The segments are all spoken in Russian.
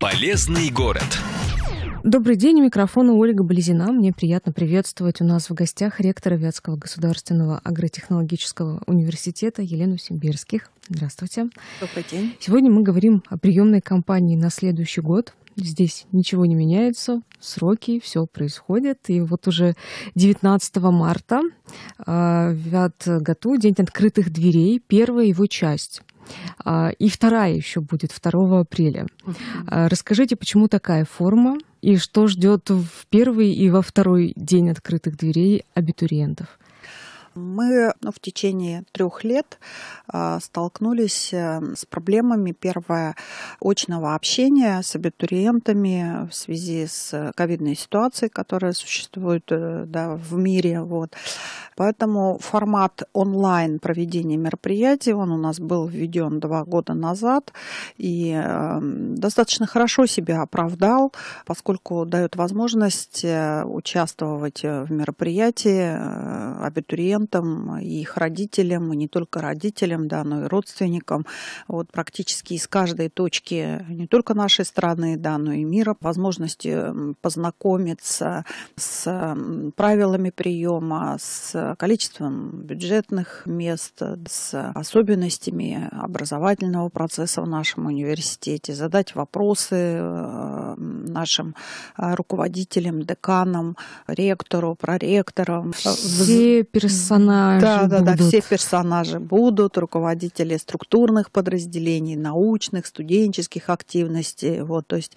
Полезный город. Добрый день, у микрофона Ольга Близина. Мне приятно приветствовать у нас в гостях ректора Вятского государственного агротехнологического университета Елену Симбирских. Здравствуйте. Добрый день. Сегодня мы говорим о приемной кампании на следующий год. Здесь ничего не меняется, сроки, все происходит. И вот уже 19 марта э, а, в Вятготу день открытых дверей, первая его часть. Э, и вторая еще будет 2 апреля. Э, расскажите, почему такая форма и что ждет в первый и во второй день открытых дверей абитуриентов? Мы ну, в течение трех лет а, столкнулись э, с проблемами, первое, очного общения с абитуриентами в связи с ковидной ситуацией, которая существует э, да, в мире. Вот. Поэтому формат онлайн проведения мероприятий, он у нас был введен два года назад и эм, достаточно хорошо себя оправдал, поскольку дает возможность э, участвовать в мероприятии абитуриентам пациентам, а, и их родителям, и не только родителям, да, но и родственникам. Вот практически из каждой точки не только нашей страны, да, но и мира возможности познакомиться с правилами приема, с количеством бюджетных мест, с особенностями образовательного процесса в нашем университете, задать вопросы а, нашим а, руководителям, деканам, ректору, проректорам. Все персонажи персонажи да, будут. Да, да, все персонажи будут, руководители структурных подразделений, научных, студенческих активностей. Вот, то есть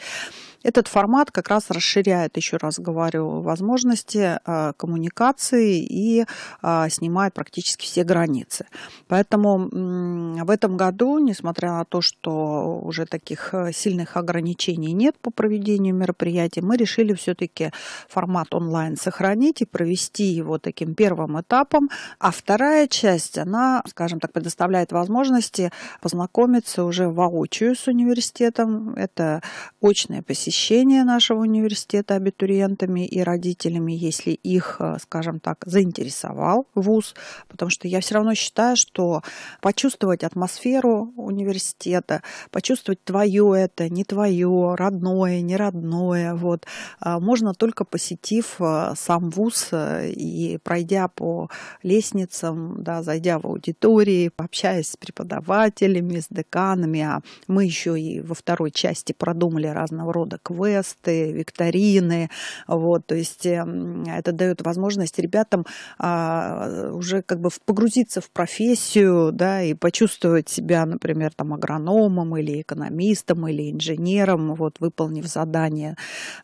этот формат как раз расширяет, еще раз говорю, возможности э, коммуникации и э, снимает практически все границы. Поэтому в этом году, несмотря на то, что уже таких э, сильных ограничений нет по проведению мероприятий, мы решили все-таки формат онлайн сохранить и провести его таким первым этапом. А вторая часть, она, скажем так, предоставляет возможности познакомиться уже воочию с университетом. Это очное посещение посещение нашего университета абитуриентами и родителями, если их, э, скажем так, заинтересовал вуз, потому что я все равно считаю, что почувствовать атмосферу университета, почувствовать твое это, не твое, родное, не родное, вот, э, можно только посетив э, сам вуз и пройдя по лестницам, да, зайдя в аудитории, пообщаясь с преподавателями, с деканами, а мы еще и во второй части продумали разного рода квесты, викторины. Вот, то есть эм, это дает возможность ребятам а, уже как бы погрузиться в профессию, да, и почувствовать себя, например, там агрономом или экономистом или инженером, вот, выполнив задание,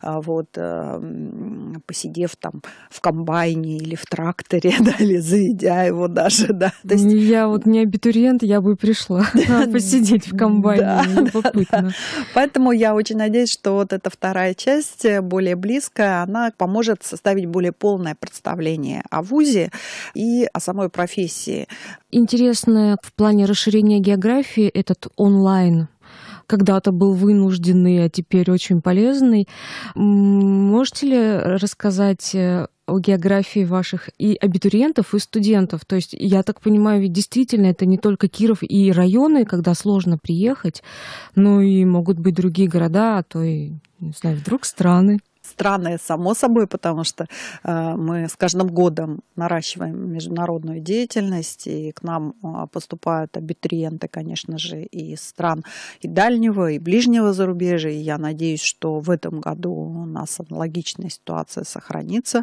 а, вот, э, посидев там в комбайне или в тракторе, да, или заведя его даже, да. То есть... Я вот не абитуриент, я бы пришла посидеть в комбайне, да, Поэтому я очень надеюсь, что вот эта вторая часть, э, более близкая, она поможет составить более полное представление о ВУЗе и о самой профессии. Интересно в плане расширения географии этот онлайн когда-то был вынужденный, а теперь очень полезный. Можете ли рассказать э, о географии ваших и абитуриентов, и студентов. То есть, я так понимаю, ведь действительно это не только Киров и районы, когда сложно приехать, но и могут быть другие города, а то и, не знаю, вдруг страны. Странное само собой, потому что э, мы с каждым годом наращиваем международную деятельность, и к нам э, поступают абитуриенты, конечно же, и из стран и дальнего, и ближнего зарубежья. И я надеюсь, что в этом году у нас аналогичная ситуация сохранится.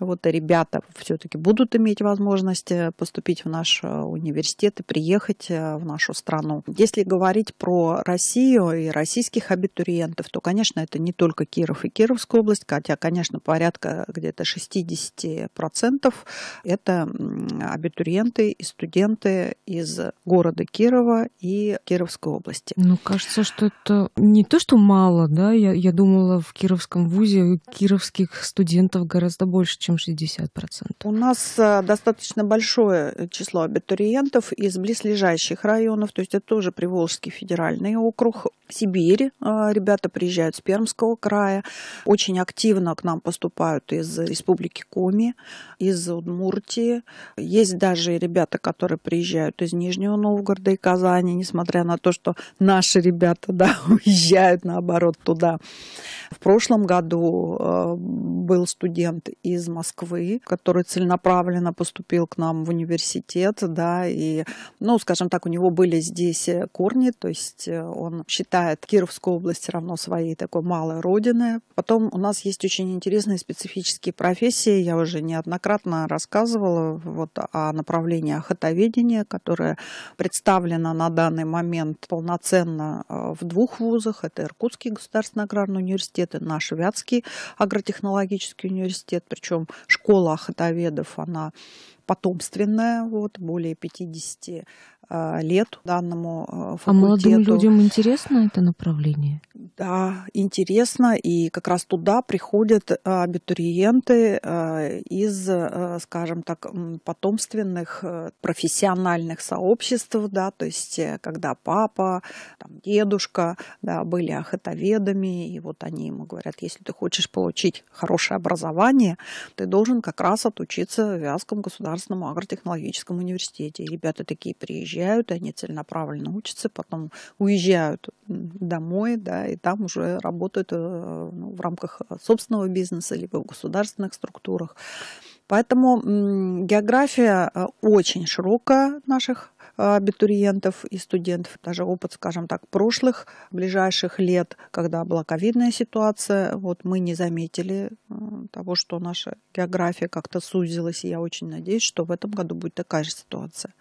Вот ребята все-таки будут иметь возможность э, поступить в наш университет и приехать в нашу страну. Если говорить про Россию и российских абитуриентов, то, конечно, это не только Киров и Кировская область, хотя, конечно, порядка где-то 60% это абитуриенты и студенты из города Кирова и Кировской области. Ну, кажется, что это не то, что мало, да? Я, я думала, в Кировском вузе кировских студентов гораздо больше, чем 60%. У нас э, достаточно большое число абитуриентов из близлежащих районов, то есть это тоже Приволжский федеральный округ, Сибирь. Э, ребята приезжают с Пермского края. Очень очень активно к нам поступают из Республики Коми, из Удмуртии. Есть даже ребята, которые приезжают из Нижнего Новгорода и Казани, несмотря на то, что наши ребята да, уезжают, наоборот, туда. В прошлом году э, был студент из Москвы, который целенаправленно поступил к нам в университет, да, и, ну, скажем так, у него были здесь э, корни, то есть э, он считает Кировскую область равно своей такой малой родины. Потом у нас есть очень интересные специфические профессии. Я уже неоднократно рассказывала вот о направлении охотоведения, которое представлено на данный момент полноценно э, в двух вузах. Это Иркутский государственный аграрный университет и наш Вятский агротехнологический университет. Причем школа охотоведов, она потомственная, вот, более 50 а, лет данному факультету. Э, а молодым людям интересно это направление? Да, интересно. И как раз туда приходят э, абитуриенты э, из, скажем так, потомственных профессиональных сообществ, да, то есть когда папа, там, дедушка да, были ахатоведами, и вот они ему говорят, если ты хочешь получить хорошее образование, ты должен как раз отучиться в Вязком государственном Государственном агротехнологическом университете. ребята такие приезжают, они целенаправленно учатся, потом уезжают домой, да, и там уже работают э, ну, в рамках собственного бизнеса, либо в государственных структурах. Поэтому география э, очень широка наших абитуриентов и студентов, даже опыт, скажем так, прошлых, ближайших лет, когда была ковидная ситуация, вот мы не заметили э, того, что наша география как-то сузилась, и я очень надеюсь, что в этом году будет такая же ситуация.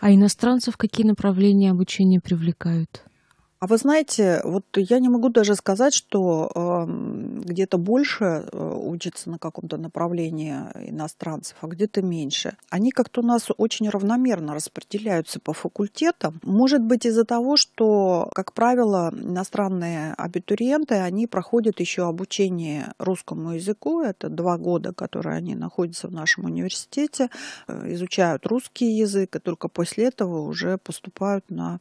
А иностранцев какие направления обучения привлекают? А вы знаете, вот я не могу даже сказать, что э, где-то больше э, учатся на каком-то направлении иностранцев, а где-то меньше. Они как-то у нас очень равномерно распределяются по факультетам. Может быть из-за того, что, как правило, иностранные абитуриенты, они проходят еще обучение русскому языку. Это два года, которые они находятся в нашем университете, э, изучают русский язык, и только после этого уже поступают на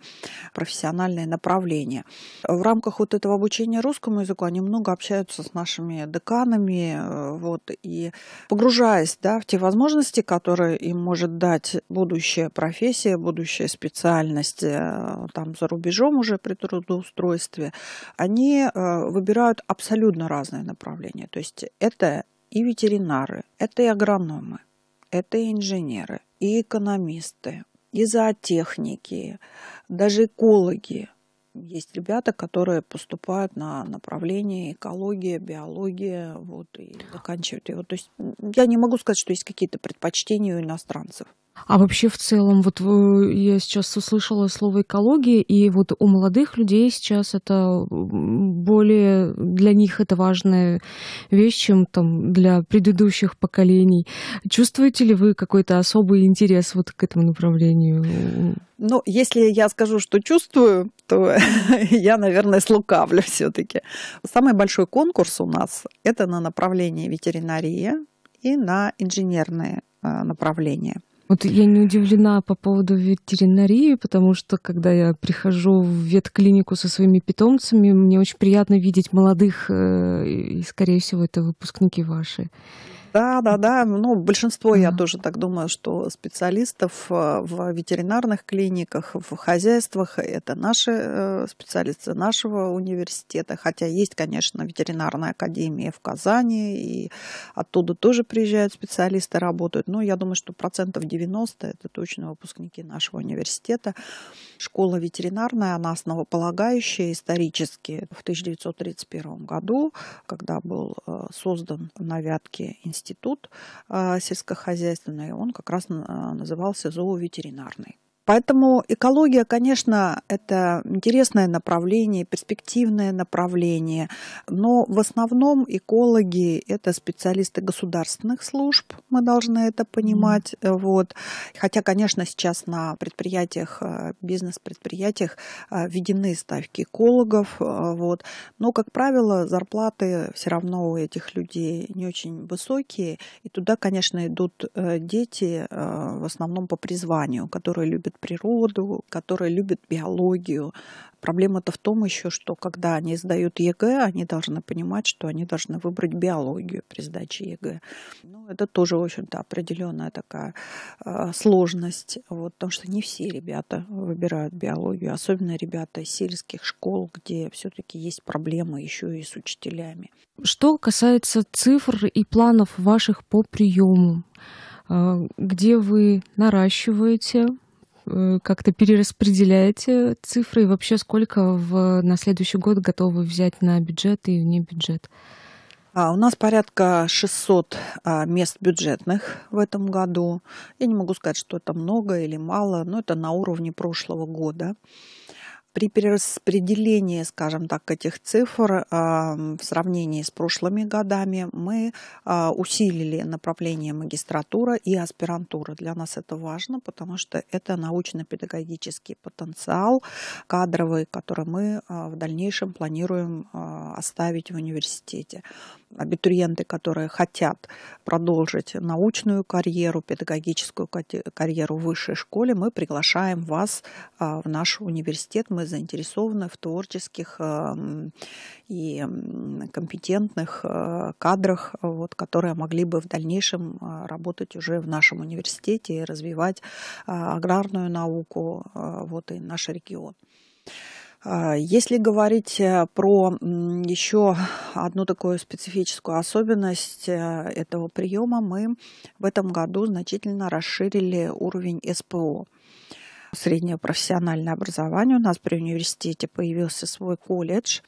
профессиональные направления направление. В рамках вот этого обучения русскому языку они много общаются с нашими деканами, э, вот, и погружаясь да, в те возможности, которые им может дать будущая профессия, будущая специальность э, там за рубежом уже при трудоустройстве, они э, выбирают абсолютно разные направления. То есть это и ветеринары, это и агрономы, это и инженеры, и экономисты, и зоотехники, даже экологи – есть ребята, которые поступают на направление экология, биология, вот, и заканчивают его. То есть я не могу сказать, что есть какие-то предпочтения у иностранцев. А вообще в целом, вот э, я сейчас услышала слово экология, и вот у молодых людей сейчас это более для них это важная вещь, чем там для предыдущих поколений. Чувствуете ли вы какой-то особый интерес вот к этому направлению? Ну, если я скажу, что чувствую, то я, наверное, слукавлю все-таки. Самый большой конкурс у нас это на направление ветеринария и на инженерное э, направление. Вот я не удивлена по поводу ветеринарии, потому что когда я прихожу в ветклинику со своими питомцами, мне очень приятно видеть молодых, э, и, скорее всего, это выпускники ваши. Да, да, да. Ну, большинство, mm-hmm. я тоже так думаю, что специалистов э, в ветеринарных клиниках, в хозяйствах, это наши э, специалисты нашего университета. Хотя есть, конечно, ветеринарная академия в Казани, и оттуда тоже приезжают специалисты, работают. Но я думаю, что процентов 90 это точно выпускники нашего университета. Школа ветеринарная, она основополагающая исторически. В 1931 году, когда был э, создан на Вятке институт институт а, сельскохозяйственный, он как раз а, назывался зооветеринарный. Поэтому экология, конечно, это интересное направление, перспективное направление, но в основном экологи – это специалисты государственных служб, мы должны это понимать. Mm. Вот. Хотя, конечно, сейчас на предприятиях, э, бизнес-предприятиях э, введены ставки экологов, э, вот. но, как правило, зарплаты все равно у этих людей не очень высокие, и туда, конечно, идут дети в основном по призванию, которые любят природу, которые любят биологию. Проблема-то в том еще, что когда они сдают ЕГЭ, они должны понимать, что они должны выбрать биологию при сдаче ЕГЭ. Ну, это тоже, в общем-то, определенная такая э, сложность, вот, потому что не все ребята выбирают биологию, особенно ребята из сельских школ, где все-таки есть проблемы еще и с учителями. Что касается цифр и планов ваших по приему, а, где вы наращиваете Э, как-то перераспределяете э, цифры и вообще сколько в, на следующий год готовы взять на бюджет и вне бюджет? А, у нас порядка 600 а, мест бюджетных в этом году. Я не могу сказать, что это много или мало, но это на уровне прошлого года. При перераспределении, скажем так, этих цифр а, в сравнении с прошлыми годами мы а, усилили направление магистратура и аспирантура. Для нас это важно, потому что это научно-педагогический потенциал кадровый, который мы а, в дальнейшем планируем оставить в университете абитуриенты, которые хотят продолжить научную карьеру, педагогическую карьеру в высшей школе, мы приглашаем вас а, в наш университет. Мы заинтересованы в творческих а, и компетентных а, кадрах, вот, которые могли бы в дальнейшем работать уже в нашем университете и развивать аграрную науку вот, и наш регион. А, если говорить э, про еще одну такую специфическую особенность э, этого приема, мы в этом году значительно расширили уровень СПО среднее профессиональное образование. У нас при университете появился свой колледж.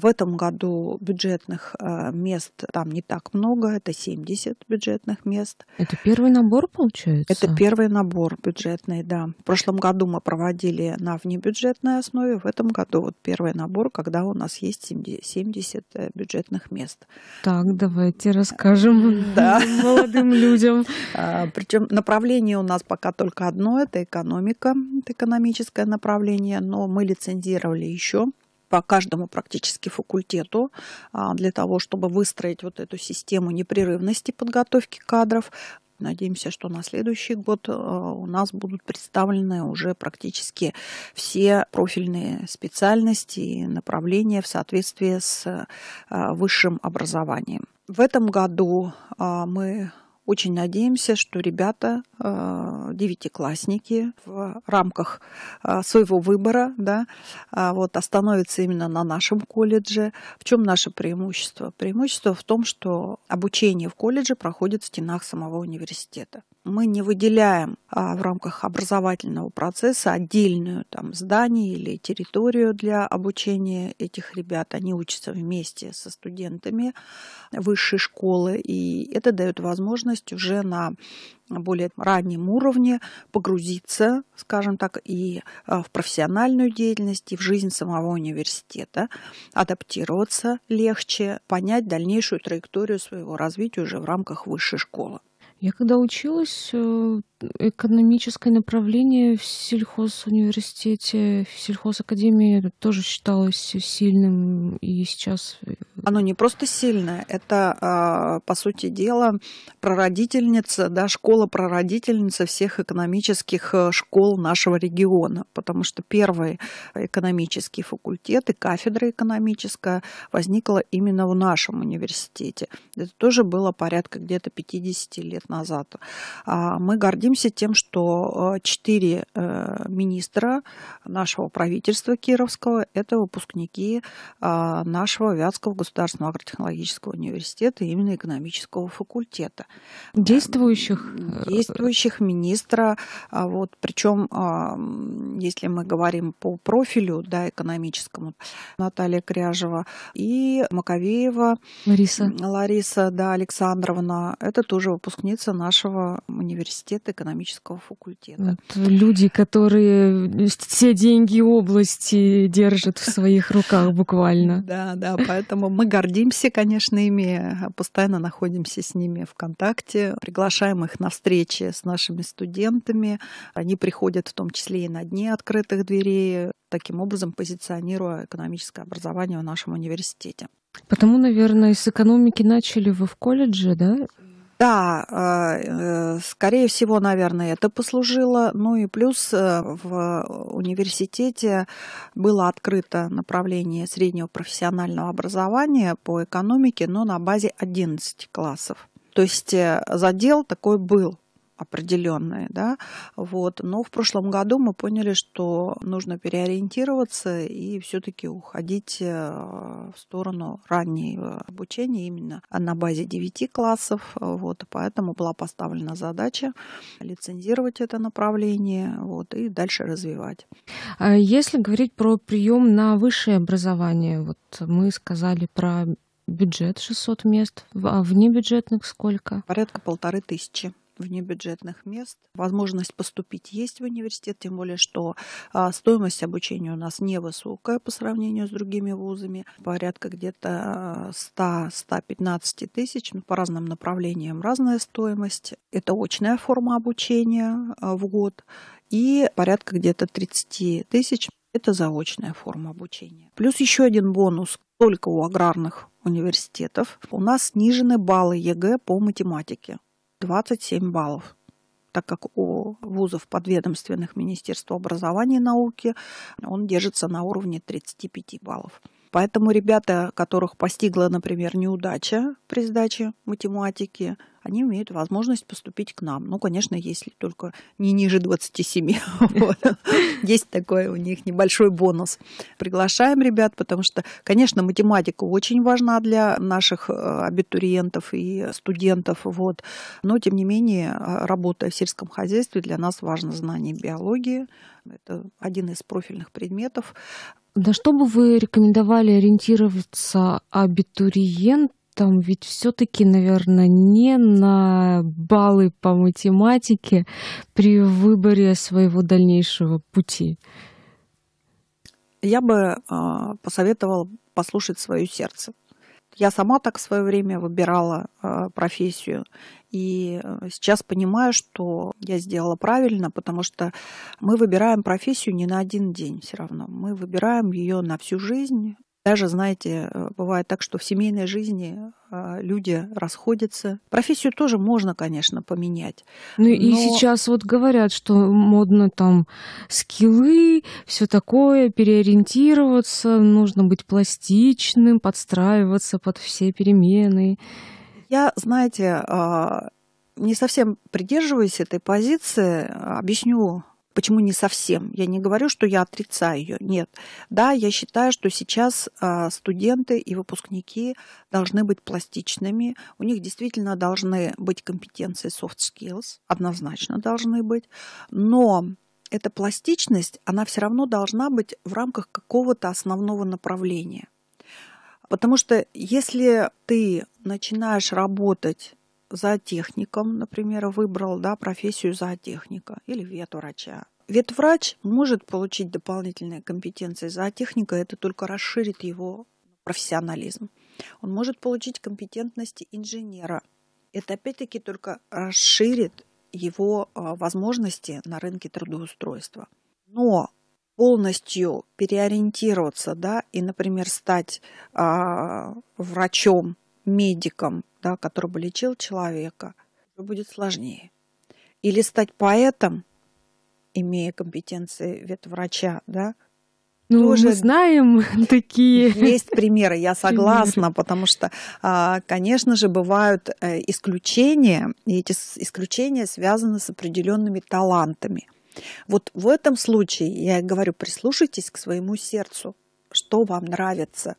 В этом году бюджетных э, мест там не так много, это 70 бюджетных мест. Это первый набор, получается? Это первый набор бюджетный, да. В прошлом году мы проводили на внебюджетной основе, в этом году вот первый набор, когда у нас есть 70 э, бюджетных мест. Так, давайте расскажем да. молодым людям. А, Причем направление у нас пока только одно, это экономика это экономическое направление, но мы лицензировали еще по каждому практически факультету а, для того, чтобы выстроить вот эту систему непрерывности подготовки кадров. Надеемся, что на следующий год э, у нас будут представлены уже практически все профильные специальности и направления в соответствии с э, высшим образованием. В этом году а, мы очень надеемся, что ребята, э, девятиклассники в рамках э, своего выбора да, э, вот, остановятся именно на нашем колледже. В чем наше преимущество? Преимущество в том, что обучение в колледже проходит в стенах самого университета мы не выделяем а, в рамках образовательного процесса отдельную там здание или территорию для обучения этих ребят. Они учатся вместе со студентами высшей школы, и это дает возможность уже на более раннем уровне погрузиться, скажем так, и а, в профессиональную деятельность, и в жизнь самого университета, адаптироваться легче, понять дальнейшую траекторию своего развития уже в рамках высшей школы. Я когда училась, э, экономическое направление в сельхозуниверситете, в сельхозакадемии тоже считалось сильным и сейчас... Э, Оно не просто сильное, это, а, по сути дела, прародительница, да, школа-прародительница всех экономических э, школ нашего региона, потому что первый экономический факультет и кафедра экономическая возникла именно в нашем университете. Это тоже было порядка где-то 50 лет назад. А мы гордимся гордимся тем, что э, четыре э, министра нашего правительства кировского – это выпускники а, нашего Вятского государственного агротехнологического университета, именно экономического факультета. Действующих? Э, действующих министра. А, вот, причем, а, если мы говорим по профилю да, экономическому, Наталья Кряжева и Маковеева. Лариса. Лариса, да, Александровна. Это тоже выпускница нашего университета экономического факультета. Вот люди, которые все деньги области держат в своих руках буквально. Да, да, поэтому мы гордимся, конечно, ими, а постоянно находимся с ними в контакте, приглашаем их на встречи с нашими студентами. Они приходят в том числе и на дни открытых дверей, таким образом позиционируя экономическое образование в нашем университете. Потому, наверное, с экономики начали вы в колледже, да? Да, э, скорее всего, наверное, это послужило. Ну и плюс э, в университете было открыто направление среднего профессионального образования по экономике, но на базе 11 классов. То есть э, задел такой был определенные, да, вот. Но в прошлом году мы поняли, что нужно переориентироваться и все-таки уходить э, в сторону раннего э, обучения именно на базе 9 классов, вот. Поэтому была поставлена задача лицензировать это направление, вот, и дальше развивать. А если говорить про прием на высшее образование, вот мы сказали про бюджет 600 мест, а вне бюджетных сколько? Порядка полторы тысячи внебюджетных мест. Возможность поступить есть в университет, тем более, что а, стоимость обучения у нас невысокая по сравнению с другими вузами, порядка где-то 100-115 а, тысяч, ну, по разным направлениям разная стоимость. Это очная форма обучения а, в год и порядка где-то 30 тысяч это заочная форма обучения. Плюс еще один бонус только у аграрных университетов. У нас снижены баллы ЕГЭ по математике. 27 баллов так как у вузов подведомственных Министерства образования и науки он держится на уровне 35 баллов. Поэтому ребята, которых постигла, например, неудача при сдаче математики, они имеют возможность поступить к нам. Ну, конечно, если только не ниже 27. Есть такой у них небольшой бонус. Приглашаем ребят, потому что, конечно, математика очень важна для наших э, абитуриентов и студентов. Вот. Но, тем не менее, э, работая в сельском хозяйстве, для нас важно знание биологии. Это один из профильных предметов. На что бы вы рекомендовали ориентироваться абитуриентам? Ведь все-таки, наверное, не на баллы по математике при выборе своего дальнейшего пути. Я бы э, посоветовала послушать свое сердце. Я сама так в свое время выбирала э, профессию. И э, сейчас понимаю, что я сделала правильно, потому что мы выбираем профессию не на один день все равно. Мы выбираем ее на всю жизнь. Даже, знаете, э, Бывает так, что в семейной жизни а, люди расходятся. Профессию тоже можно, конечно, поменять. Ну но... и сейчас вот говорят, что модно там скиллы, все такое, переориентироваться, нужно быть пластичным, подстраиваться под все перемены. Я, знаете, а, не совсем придерживаюсь этой позиции. Объясню Почему не совсем? Я не говорю, что я отрицаю ее. Нет. Да, я считаю, что сейчас а, студенты и выпускники должны быть пластичными. У них действительно должны быть компетенции soft skills. Однозначно должны быть. Но эта пластичность, она все равно должна быть в рамках какого-то основного направления. Потому что если ты начинаешь работать зоотехником, например, выбрал да, профессию зоотехника или ветврача. Ветврач может получить дополнительные компетенции зоотехника, это только расширит его профессионализм. Он может получить компетентности инженера. Это опять-таки только расширит его а, возможности на рынке трудоустройства. Но полностью переориентироваться, да, и, например, стать а, врачом медиком, да, который бы лечил человека, будет сложнее. Или стать поэтом, имея компетенции ветврача, да, ну, тоже мы знаем такие. Есть примеры, я согласна, потому что, а, конечно же, бывают э, исключения, и эти исключения связаны с определенными талантами. Вот в этом случае, я говорю, прислушайтесь к своему сердцу, что вам нравится,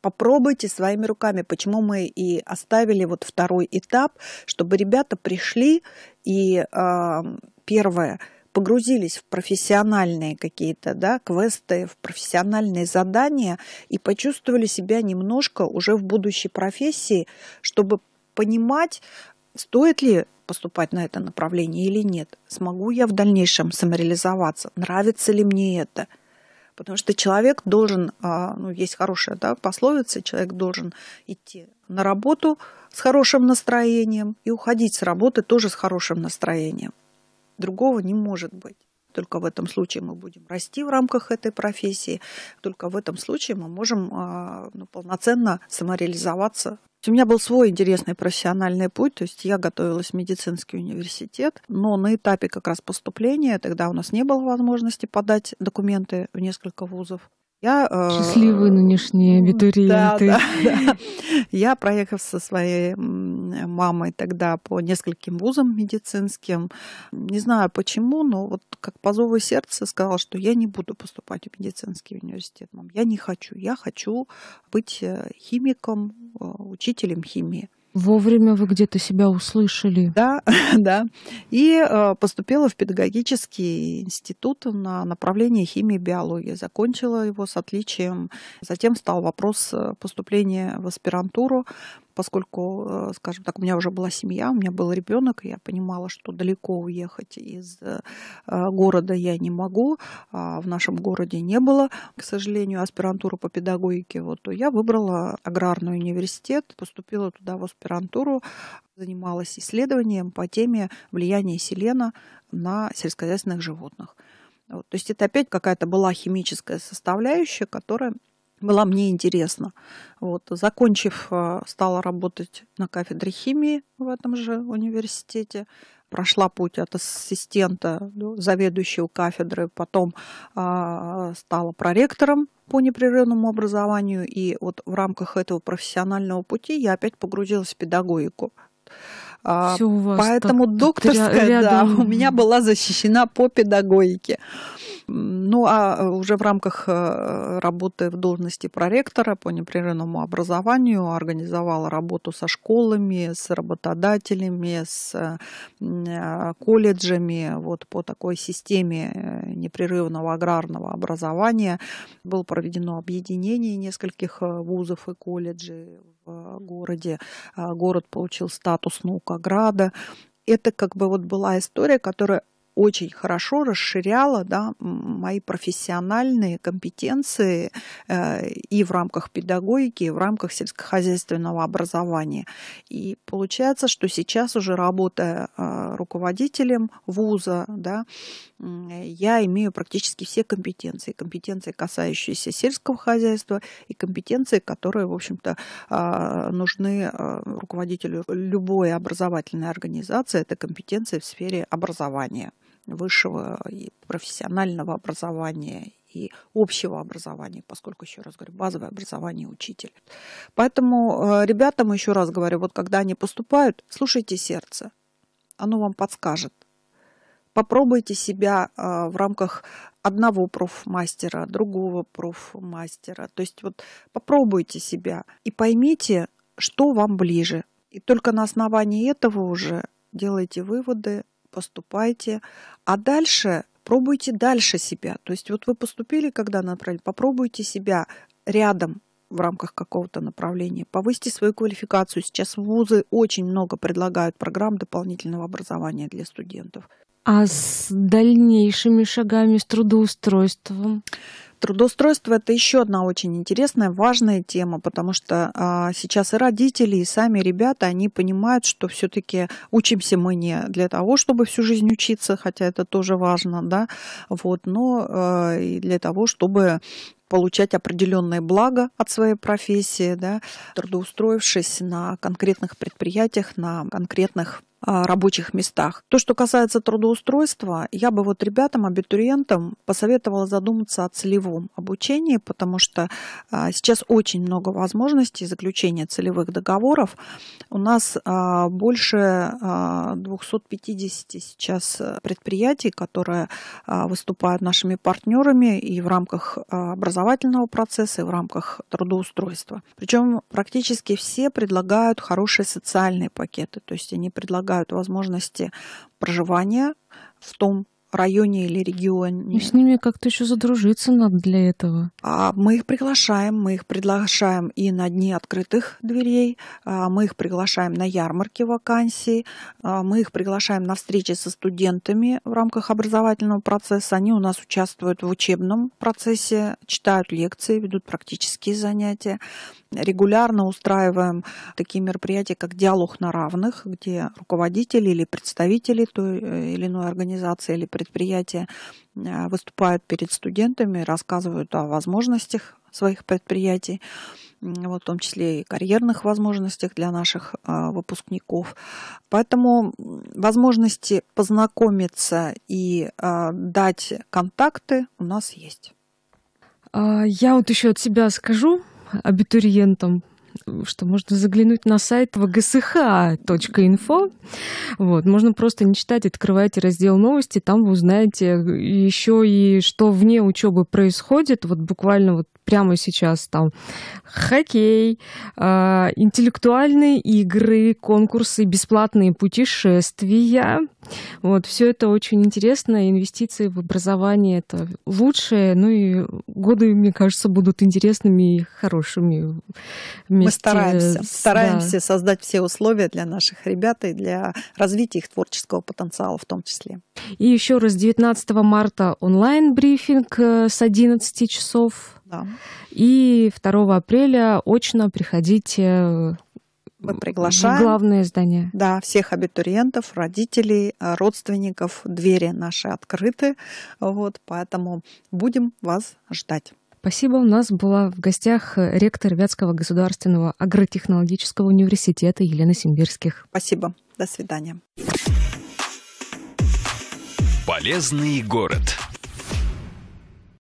попробуйте своими руками, почему мы и оставили вот второй этап, чтобы ребята пришли и а, первое погрузились в профессиональные какие-то да, квесты, в профессиональные задания и почувствовали себя немножко уже в будущей профессии, чтобы понимать, стоит ли поступать на это направление или нет, смогу я в дальнейшем самореализоваться, нравится ли мне это – Потому что человек должен, а, ну, есть хорошая да, пословица, человек должен идти на работу с хорошим настроением и уходить с работы тоже с хорошим настроением. Другого не может быть. Только в этом случае мы будем расти в рамках этой профессии, только в этом случае мы можем а, ну, полноценно самореализоваться у меня был свой интересный профессиональный путь, то есть я готовилась в медицинский университет, но на этапе как раз поступления тогда у нас не было возможности подать документы в несколько вузов. Я, э, Счастливые нынешние абитуриенты. Да, да, да. Я, проехав со своей мамой тогда по нескольким вузам медицинским, не знаю почему, но вот как по зову сердца сказала, что я не буду поступать в медицинский университет. Мам, я не хочу. Я хочу быть э, химиком, э, учителем химии. Вовремя вы где-то себя услышали. Да, да. И э, поступила в педагогический институт на направление химии и биологии. Закончила его с отличием. Затем стал вопрос э, поступления в аспирантуру поскольку, э, скажем так, у меня уже была семья, у меня был ребенок, я понимала, что далеко уехать из э, города я не могу, а в нашем городе не было, к сожалению, аспирантуру по педагогике. Вот я выбрала аграрный университет, поступила туда в аспирантуру, занималась исследованием по теме влияния селена на сельскохозяйственных животных. Вот, то есть это опять какая-то была химическая составляющая, которая была мне интересна. Вот. Закончив, э, стала работать на кафедре химии в этом же университете. Прошла путь от ассистента до ну, заведующего кафедры, потом а, стала проректором по непрерывному образованию. И вот в рамках этого профессионального пути я опять погрузилась в педагогику. А, Все у вас Поэтому так докторская, рядом... да, у меня была защищена по педагогике. Ну а э, уже в рамках э, работы в должности проректора по непрерывному образованию организовала работу со школами, с работодателями, с э, колледжами вот по такой системе непрерывного аграрного образования. Было проведено объединение нескольких вузов и колледжей в городе. Город получил статус наукограда. Это как бы вот была история, которая очень хорошо расширяла да, мои профессиональные компетенции э, и в рамках педагогики, и в рамках сельскохозяйственного образования. И получается, что сейчас уже работая э, руководителем вуза, да, я имею практически все компетенции. Компетенции, касающиеся сельского хозяйства, и компетенции, которые, в общем-то, э, нужны руководителю любой образовательной организации. Это компетенции в сфере образования высшего и профессионального образования и общего образования, поскольку, еще раз говорю, базовое образование учитель. Поэтому э, ребятам, еще раз говорю, вот когда они поступают, слушайте сердце, оно вам подскажет. Попробуйте себя э, в рамках одного профмастера, другого профмастера. То есть вот попробуйте себя и поймите, что вам ближе. И только на основании этого уже делайте выводы поступайте, а дальше пробуйте дальше себя. То есть вот вы поступили, когда направили, попробуйте себя рядом в рамках какого-то направления, повысьте свою квалификацию. Сейчас вузы очень много предлагают программ дополнительного образования для студентов. А с дальнейшими шагами, с трудоустройством? Трудоустройство – это еще одна очень интересная, важная тема, потому что а, сейчас и родители, и сами ребята, они понимают, что все-таки учимся мы не для того, чтобы всю жизнь учиться, хотя это тоже важно, да, вот, но а, и для того, чтобы получать определенное благо от своей профессии, да, трудоустроившись на конкретных предприятиях, на конкретных а, рабочих местах. То, что касается трудоустройства, я бы вот ребятам, абитуриентам посоветовала задуматься о целевом обучении, потому что а, сейчас очень много возможностей заключения целевых договоров. У нас а, больше 250 сейчас предприятий, которые выступают нашими партнерами и в рамках образования образовательного процесса и в рамках трудоустройства. Причем практически все предлагают хорошие социальные пакеты, то есть они предлагают возможности проживания в том районе или регионе. Ну, с ними как-то еще задружиться надо для этого. А мы их приглашаем, мы их приглашаем и на дни открытых дверей, а, мы их приглашаем на ярмарки вакансий, а, мы их приглашаем на встречи со студентами в рамках образовательного процесса. Они у нас участвуют в учебном процессе, читают лекции, ведут практические занятия. Регулярно устраиваем такие мероприятия, как диалог на равных, где руководители или представители той э, или иной организации или предприятия э, выступают перед студентами, рассказывают о возможностях своих предприятий, вот, в том числе и карьерных возможностях для наших а, выпускников. Поэтому возможности познакомиться и а, дать контакты у нас есть. А, я вот еще от себя скажу абитуриентам, что можно заглянуть на сайт vgsh.info. Вот, можно просто не читать, открывайте раздел новости, там вы узнаете еще и что вне учебы происходит. Вот буквально вот прямо сейчас там хоккей, а, интеллектуальные игры, конкурсы, бесплатные путешествия. Вот, все это очень интересно. Инвестиции в образование это лучшее. Ну и годы, мне кажется, будут интересными и хорошими. Мы стараемся. С, стараемся создать все условия для наших ребят и для развития их творческого потенциала в том числе. И еще раз 19 марта онлайн-брифинг э, с 11 часов. Да. И 2 апреля очно приходите э, мы приглашаем. Главное здание. Да, всех абитуриентов, родителей, э, родственников. Двери наши открыты. Вот, поэтому будем вас ждать. Спасибо. У нас была в гостях ректор Вятского государственного агротехнологического университета Елена Симбирских. Спасибо. До свидания. Полезный город.